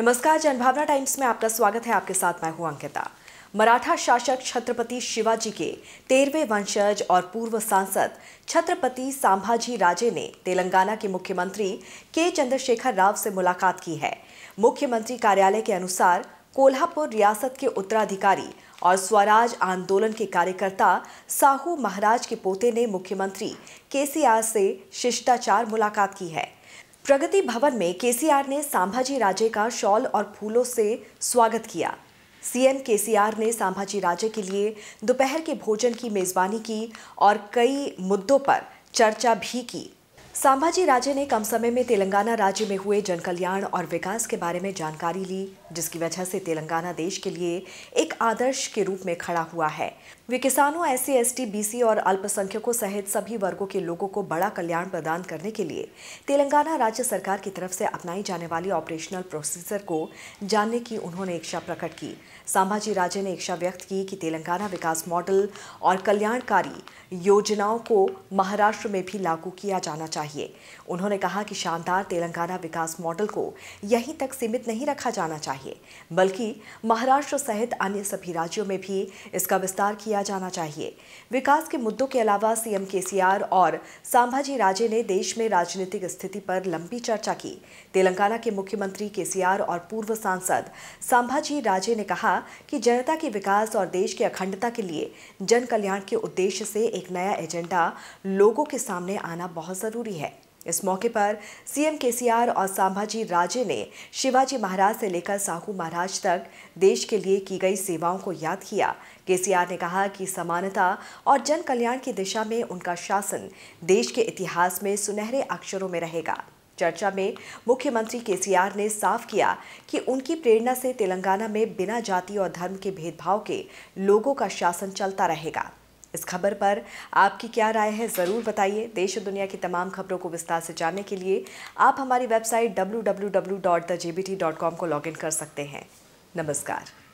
नमस्कार जनभावना टाइम्स में आपका स्वागत है आपके साथ मैं हूं अंकिता मराठा शासक छत्रपति शिवाजी के तेरहवें वंशज और पूर्व सांसद छत्रपति सांभाजी राजे ने तेलंगाना के मुख्यमंत्री के चंद्रशेखर राव से मुलाकात की है मुख्यमंत्री कार्यालय के अनुसार कोल्हापुर रियासत के उत्तराधिकारी और स्वराज आंदोलन के कार्यकर्ता साहू महाराज के पोते ने मुख्यमंत्री केसीआर से शिष्टाचार मुलाकात की है प्रगति भवन में केसीआर ने सांभाजी राजे का शॉल और फूलों से स्वागत किया सीएम केसीआर ने सांभाजी राजे के लिए दोपहर के भोजन की मेजबानी की और कई मुद्दों पर चर्चा भी की सांभाजी राजे ने कम समय में तेलंगाना राज्य में हुए जनकल्याण और विकास के बारे में जानकारी ली जिसकी वजह से तेलंगाना देश के लिए एक आदर्श के रूप में खड़ा हुआ है वे किसानों एस सी बीसी और अल्पसंख्यकों सहित सभी वर्गों के लोगों को बड़ा कल्याण प्रदान करने के लिए तेलंगाना राज्य सरकार की तरफ से अपनाई जाने वाली ऑपरेशनल प्रोसीजर को जानने की उन्होंने इच्छा प्रकट की सांभाजी राजे ने इच्छा व्यक्त की कि तेलंगाना विकास मॉडल और कल्याणकारी योजनाओं को महाराष्ट्र में भी लागू किया जाना चाहिए चाहिए उन्होंने कहा कि शानदार तेलंगाना विकास मॉडल को यहीं तक सीमित नहीं रखा जाना चाहिए बल्कि महाराष्ट्र सहित अन्य सभी राज्यों में भी इसका विस्तार किया जाना चाहिए विकास के मुद्दों के अलावा सीएम के और सांभाजी राजे ने देश में राजनीतिक स्थिति पर लंबी चर्चा की तेलंगाना के मुख्यमंत्री के और पूर्व सांसद सांभाजी राजे ने कहा कि जनता के विकास और देश की अखंडता के लिए जन कल्याण के उद्देश्य से एक नया एजेंडा लोगों के सामने आना बहुत जरूरी जरूरी है इस मौके पर सीएम केसीआर और सांभाजी राजे ने शिवाजी महाराज से लेकर साहू महाराज तक देश के लिए की गई सेवाओं को याद किया केसीआर ने कहा कि समानता और जन कल्याण की दिशा में उनका शासन देश के इतिहास में सुनहरे अक्षरों में रहेगा चर्चा में मुख्यमंत्री केसीआर ने साफ किया कि उनकी प्रेरणा से तेलंगाना में बिना जाति और धर्म के भेदभाव के लोगों का शासन चलता रहेगा इस खबर पर आपकी क्या राय है ज़रूर बताइए देश और दुनिया की तमाम खबरों को विस्तार से जानने के लिए आप हमारी वेबसाइट डब्ल्यू को लॉगिन कर सकते हैं नमस्कार